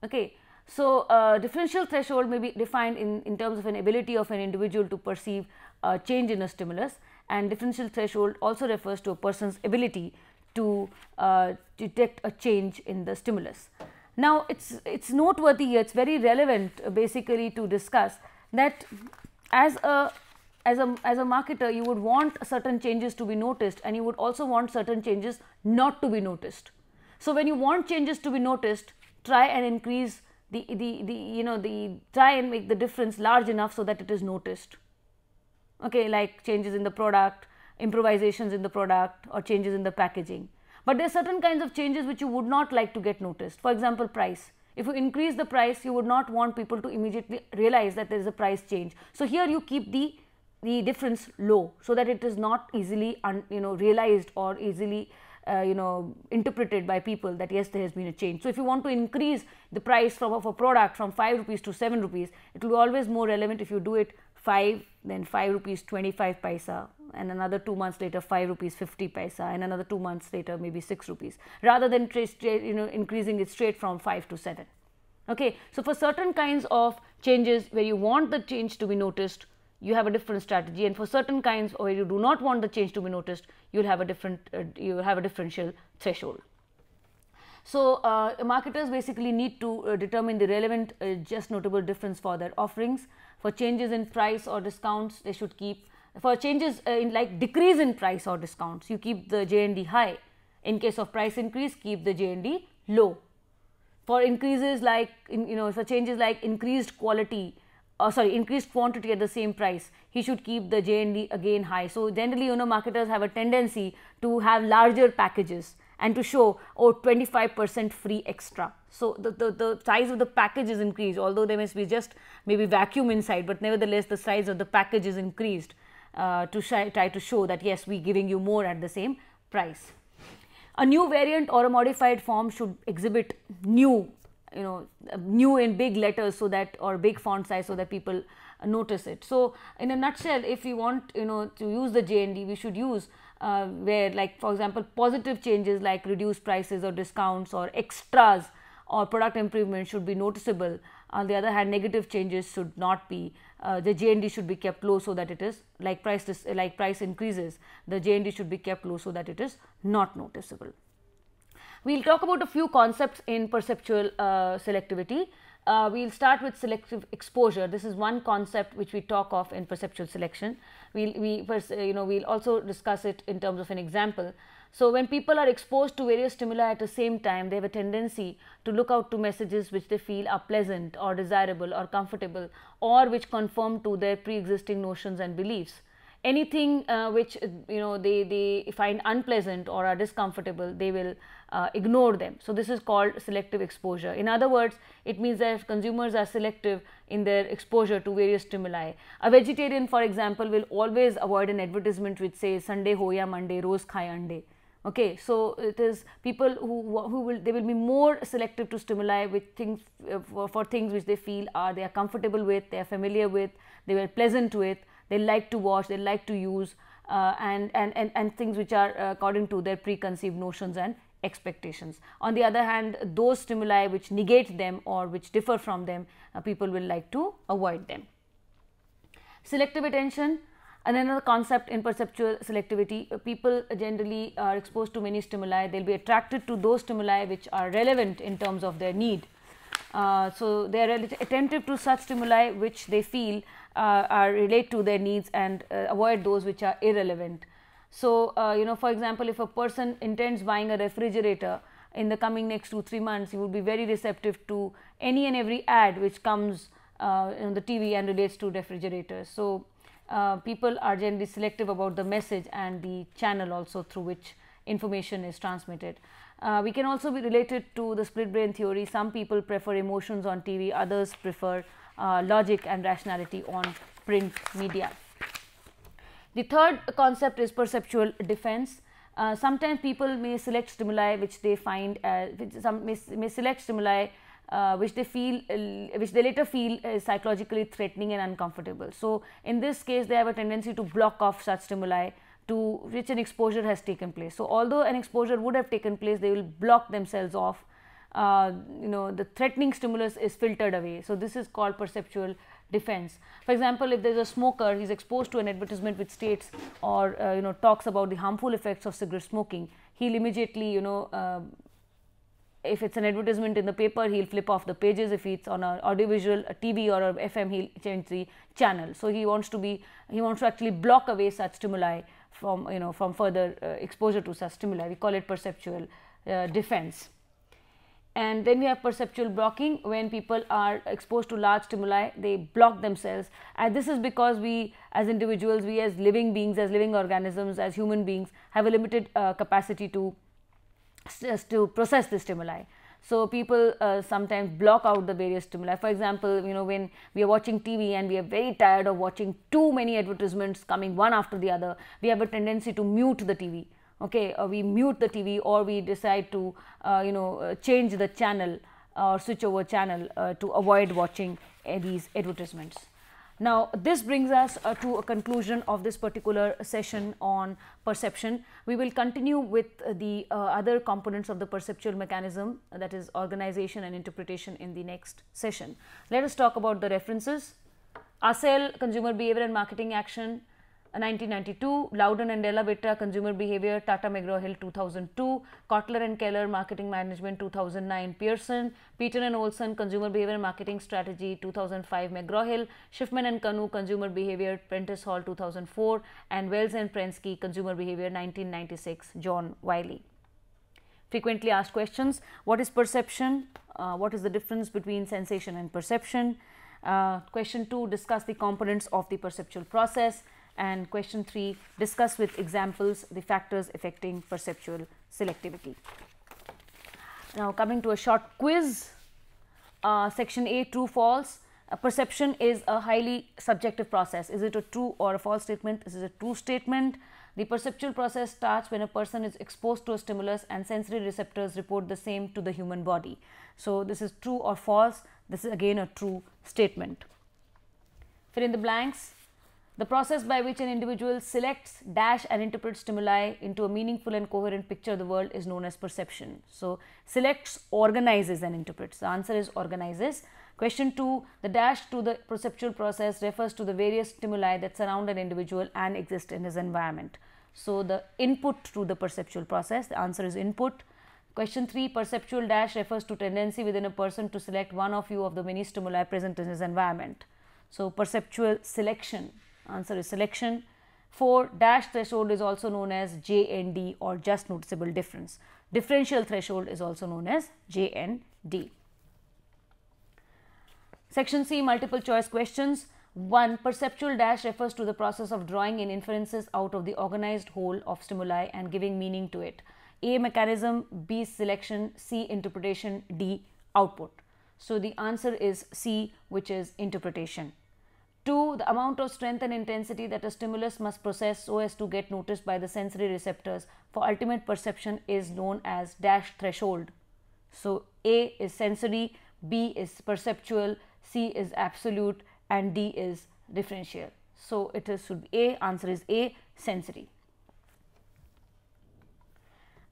Okay. So, uh, differential threshold may be defined in, in terms of an ability of an individual to perceive a change in a stimulus and differential threshold also refers to a person's ability to uh, detect a change in the stimulus. Now, it is it's noteworthy it is very relevant uh, basically to discuss that as a as a, as a marketer, you would want certain changes to be noticed and you would also want certain changes not to be noticed. So when you want changes to be noticed, try and increase the, the, the you know, the try and make the difference large enough so that it is noticed. Okay, like changes in the product, improvisations in the product or changes in the packaging. But there are certain kinds of changes which you would not like to get noticed. For example, price. If you increase the price, you would not want people to immediately realize that there is a price change. So here you keep the the difference low so that it is not easily un, you know realized or easily uh, you know interpreted by people that yes there has been a change so if you want to increase the price from, of a product from 5 rupees to 7 rupees it will be always more relevant if you do it 5 then 5 rupees 25 paisa and another 2 months later 5 rupees 50 paisa and another 2 months later maybe 6 rupees rather than you know increasing it straight from 5 to 7 okay so for certain kinds of changes where you want the change to be noticed you have a different strategy and for certain kinds where you do not want the change to be noticed you will have a different uh, you will have a differential threshold. So, uh, marketers basically need to uh, determine the relevant uh, just notable difference for their offerings. For changes in price or discounts, they should keep for changes uh, in like decrease in price or discounts, you keep the JND high. In case of price increase, keep the JND low. For increases like in, you know for changes like increased quality uh, sorry increased quantity at the same price he should keep the jnd again high so generally you know marketers have a tendency to have larger packages and to show oh 25% free extra so the, the, the size of the package is increased although there must be just maybe vacuum inside but nevertheless the size of the package is increased uh, to try to show that yes we giving you more at the same price a new variant or a modified form should exhibit new you know new in big letters so that or big font size so that people notice it. So, in a nutshell if we want you know to use the JND we should use uh, where like for example positive changes like reduced prices or discounts or extras or product improvement should be noticeable. On the other hand negative changes should not be uh, the JND should be kept low so that it is like price like price increases the JND should be kept low so that it is not noticeable. We will talk about a few concepts in perceptual uh, selectivity. Uh, we will start with selective exposure. This is one concept which we talk of in perceptual selection. We'll, we uh, you know, we'll also discuss it in terms of an example. So, when people are exposed to various stimuli at the same time, they have a tendency to look out to messages which they feel are pleasant or desirable or comfortable or which conform to their pre-existing notions and beliefs. Anything uh, which uh, you know they, they find unpleasant or are discomfortable, they will uh, ignore them. So, this is called selective exposure. In other words, it means that if consumers are selective in their exposure to various stimuli. A vegetarian, for example, will always avoid an advertisement which says Sunday ho ya Monday, rose khai ande okay so it is people who who will they will be more selective to stimuli with things uh, for, for, things which they feel are they are comfortable with they are familiar with they were pleasant with they like to watch they like to use uh, and, and and and things which are uh, according to their preconceived notions and expectations. On the other hand, those stimuli which negate them or which differ from them, uh, people will like to avoid them. Selective attention, another concept in perceptual selectivity, uh, people generally are exposed to many stimuli, they will be attracted to those stimuli which are relevant in terms of their need. Uh, so, they are attentive to such stimuli which they feel uh, are relate to their needs and uh, avoid those which are irrelevant. So, uh, you know, for example, if a person intends buying a refrigerator in the coming next two, three months, he would be very receptive to any and every ad which comes uh, on the TV and relates to refrigerators. So, uh, people are generally selective about the message and the channel also through which information is transmitted. Uh, we can also be related to the split brain theory. Some people prefer emotions on TV, others prefer uh, logic and rationality on print media. The third concept is perceptual defense. Uh, sometimes people may select stimuli which they find, uh, which some may, may select stimuli uh, which they feel, uh, which they later feel psychologically threatening and uncomfortable. So, in this case, they have a tendency to block off such stimuli to which an exposure has taken place. So, although an exposure would have taken place, they will block themselves off. Uh, you know, the threatening stimulus is filtered away. So, this is called perceptual defense. For example, if there is a smoker, he is exposed to an advertisement which states or uh, you know talks about the harmful effects of cigarette smoking, he'll immediately you know uh, if it's an advertisement in the paper, he'll flip off the pages. If it's on an audiovisual, a TV or a FM, he'll change the channel. So he wants to be, he wants to actually block away such stimuli from, you know, from further uh, exposure to such stimuli. We call it perceptual uh, defense. And then we have perceptual blocking when people are exposed to large stimuli, they block themselves. And this is because we, as individuals, we as living beings, as living organisms, as human beings, have a limited uh, capacity to, to process the stimuli. So people uh, sometimes block out the various stimuli. For example, you know when we are watching TV and we are very tired of watching too many advertisements coming one after the other, we have a tendency to mute the TV okay uh, we mute the tv or we decide to uh, you know uh, change the channel or switch over channel uh, to avoid watching eh, these advertisements now this brings us uh, to a conclusion of this particular session on perception we will continue with the other components of the perceptual mechanism that is organization and interpretation in the next session let us talk about the references ASEL, Consumer Behavior and Marketing Action, 1992, Loudon and Della Vitra, Consumer Behavior, Tata McGraw-Hill 2002, Kotler and Keller, Marketing Management 2009, Pearson, Peter and Olson, Consumer Behavior Marketing Strategy 2005, McGraw-Hill, Schiffman and Kanu, Consumer Behavior, Prentice Hall 2004, and Wells and Prensky, Consumer Behavior 1996, John Wiley. Frequently asked questions, what is perception? Uh, what is the difference between sensation and perception? Uh, question 2, discuss the components of the perceptual process and question 3 discuss with examples the factors affecting perceptual selectivity. Now coming to a short quiz uh, section A true false uh, perception is a highly subjective process is it a true or a false statement is it a true statement the perceptual process starts when a person is exposed to a stimulus and sensory receptors report the same to the human body. So, this is true or false this is again a true statement. Fill in the blanks the process by which an individual selects, dash, and interprets stimuli into a meaningful and coherent picture of the world is known as perception. So, selects, organizes, and interprets. The answer is organizes. Question 2 The dash to the perceptual process refers to the various stimuli that surround an individual and exist in his environment. So, the input to the perceptual process, the answer is input. Question 3 Perceptual dash refers to tendency within a person to select one or few of the many stimuli present in his environment. So, perceptual selection Answer is selection. 4 dash threshold is also known as JND or just noticeable difference. Differential threshold is also known as JND. Section C multiple choice questions. 1. Perceptual dash refers to the process of drawing inferences out of the organized whole of stimuli and giving meaning to it. A. Mechanism, B. Selection, C. Interpretation, D. Output. So, the answer is C which is interpretation. Two, the amount of strength and intensity that a stimulus must possess so as to get noticed by the sensory receptors for ultimate perception is known as dash threshold. So, A is sensory, B is perceptual, C is absolute, and D is differential. So, it is should be A, answer is A, sensory.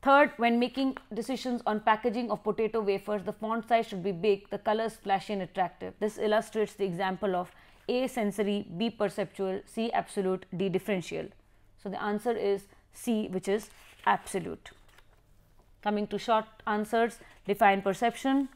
Third, when making decisions on packaging of potato wafers, the font size should be big, the colors flashy and attractive. This illustrates the example of a sensory, B perceptual, C absolute, D differential. So, the answer is C which is absolute. Coming to short answers, define perception.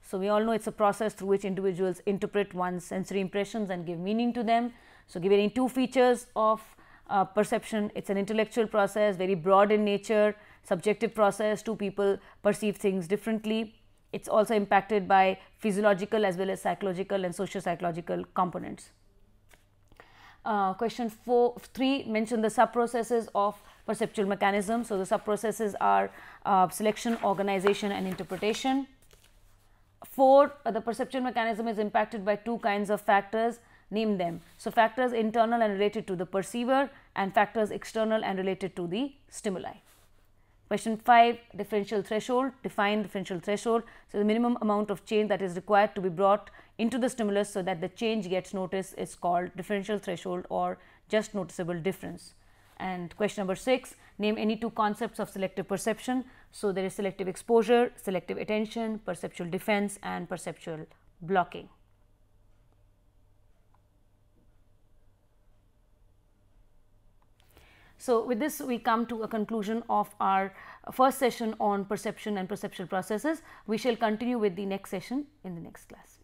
So, we all know it is a process through which individuals interpret one's sensory impressions and give meaning to them. So, given any two features of uh, perception, it is an intellectual process, very broad in nature, subjective process, two people perceive things differently it's also impacted by physiological as well as psychological and socio-psychological components. Uh, question four, 3 mention the sub-processes of perceptual mechanism. So, the sub-processes are uh, selection, organization and interpretation. 4. Uh, the perceptual mechanism is impacted by two kinds of factors, name them. So, factors internal and related to the perceiver and factors external and related to the stimuli. Question 5 differential threshold define differential threshold. So, the minimum amount of change that is required to be brought into the stimulus so that the change gets noticed is called differential threshold or just noticeable difference. And question number 6 name any two concepts of selective perception. So, there is selective exposure, selective attention, perceptual defense and perceptual blocking. So, with this we come to a conclusion of our first session on perception and perceptual processes. We shall continue with the next session in the next class.